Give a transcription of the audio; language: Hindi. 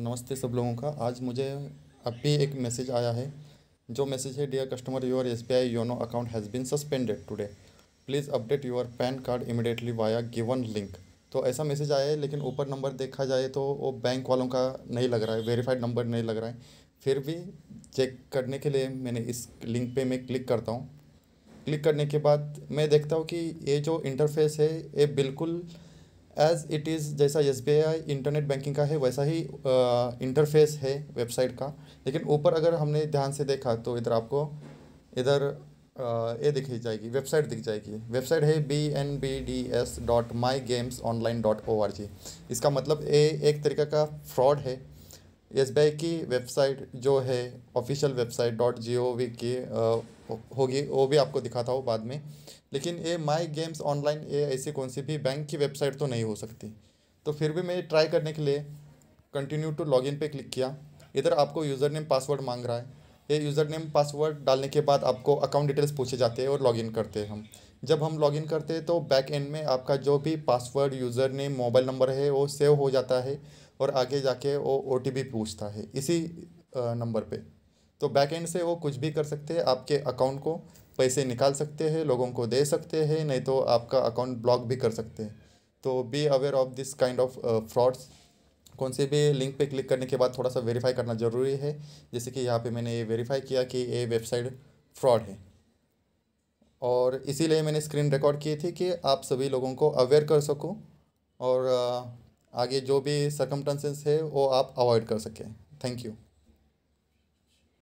नमस्ते सब लोगों का आज मुझे अभी एक मैसेज आया है जो मैसेज है dear customer your S B I YONO account has been suspended today please update your PAN card immediately via given link तो ऐसा मैसेज आया है लेकिन ऊपर नंबर देखा जाए तो वो बैंक वालों का नहीं लग रहा है वेरीफाइड नंबर नहीं लग रहा है फिर भी चेक करने के लिए मैंने इस लिंक पे मैं क्लिक करता हूँ क्लिक करने के बाद मैं देखता हूँ कि ये जो इंटरफेस है ये बिल्कुल एज इट इज़ जैसा एस इंटरनेट बैंकिंग का है वैसा ही इंटरफेस है वेबसाइट का लेकिन ऊपर अगर हमने ध्यान से देखा तो इधर आपको इधर ये दिखी जाएगी वेबसाइट दिख जाएगी वेबसाइट है B N B D S dot my games online dot O R G इसका मतलब ए एक तरीका का फ्रॉड है एस बी आई की वेबसाइट जो है official website dot G O V की होगी वो भी आपको दिखाता हूँ बाद में लेकिन ये माई गेम्स ऑनलाइन ये ऐसी कौन सी भी बैंक की वेबसाइट तो नहीं हो सकती तो फिर भी मैं ट्राई करने के लिए कंटिन्यू टू लॉग इन पे क्लिक किया इधर आपको यूज़र नेम पासवर्ड मांग रहा है ये यूज़र नेम पासवर्ड डालने के बाद आपको अकाउंट डिटेल्स पूछे जाते हैं और लॉगिन करते हैं हम जब हम लॉगिन करते हैं तो बैक एंड में आपका जो भी password user name mobile number है वो सेव हो जाता है और आगे जाके वो ओ पूछता है इसी नंबर पे तो बैक एंड से वो कुछ भी कर सकते हैं आपके अकाउंट को पैसे निकाल सकते हैं लोगों को दे सकते हैं नहीं तो आपका अकाउंट ब्लॉक भी कर सकते हैं तो be aware of this kind of frauds कौन से भी लिंक पे क्लिक करने के बाद थोड़ा सा वेरीफाई करना ज़रूरी है जैसे कि यहाँ पे मैंने ये वेरीफाई किया कि ये वेबसाइट फ्रॉड है और इसीलिए मैंने स्क्रीन रिकॉर्ड किए थी कि आप सभी लोगों को अवेयर कर सकूँ और आगे जो भी सर्कमटेंसेस है वो आप अवॉइड कर सकें थैंक यू